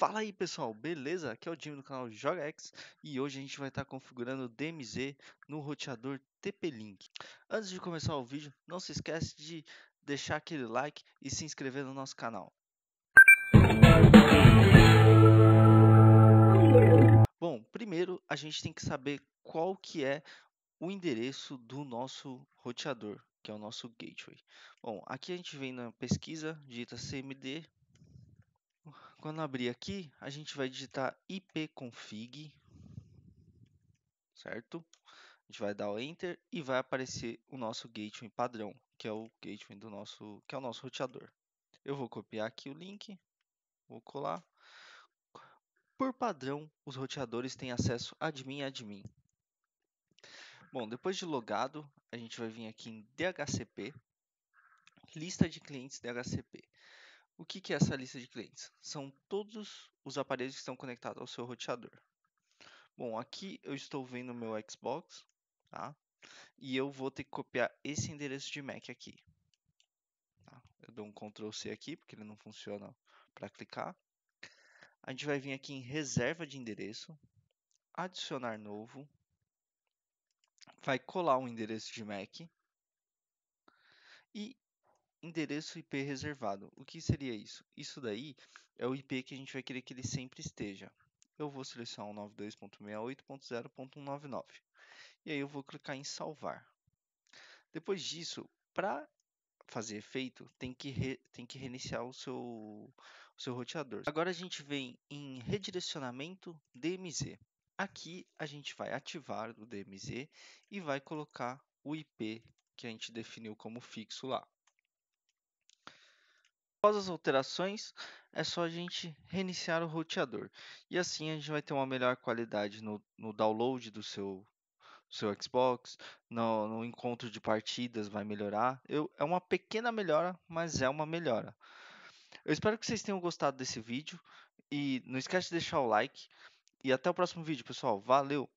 Fala aí pessoal, beleza? Aqui é o Jimmy do canal JogaX e hoje a gente vai estar configurando o DMZ no roteador TP-Link. Antes de começar o vídeo, não se esquece de deixar aquele like e se inscrever no nosso canal. Bom, primeiro a gente tem que saber qual que é o endereço do nosso roteador, que é o nosso gateway. Bom, aqui a gente vem na pesquisa, digita cmd quando abrir aqui, a gente vai digitar ipconfig, certo? A gente vai dar o enter e vai aparecer o nosso gateway padrão, que é o gateway do nosso, que é o nosso roteador. Eu vou copiar aqui o link, vou colar. Por padrão, os roteadores têm acesso admin admin. Bom, depois de logado, a gente vai vir aqui em DHCP, lista de clientes DHCP. O que, é essa lista de clientes? São todos os aparelhos que estão conectados ao seu roteador. Bom, aqui eu estou vendo o meu Xbox, tá? E eu vou ter que copiar esse endereço de MAC aqui. Tá? Eu dou um Ctrl C aqui, porque ele não funciona para clicar. A gente vai vir aqui em reserva de endereço, adicionar novo, vai colar um endereço de MAC e endereço IP reservado. O que seria isso? Isso daí é o IP que a gente vai querer que ele sempre esteja. Eu vou selecionar o 92.68.0.199 e aí eu vou clicar em salvar. Depois disso, para fazer efeito, tem que, re, tem que reiniciar o seu, o seu roteador. Agora a gente vem em redirecionamento DMZ. Aqui a gente vai ativar o DMZ e vai colocar o IP que a gente definiu como fixo lá. Após as alterações, é só a gente reiniciar o roteador. E assim a gente vai ter uma melhor qualidade no, no download do seu, seu Xbox, no, no, encontro de partidas vai melhorar. Eu, é uma pequena melhora, mas é uma melhora. Eu espero que vocês tenham gostado desse vídeo e não esquece de deixar o like. E até o próximo vídeo, pessoal. Valeu!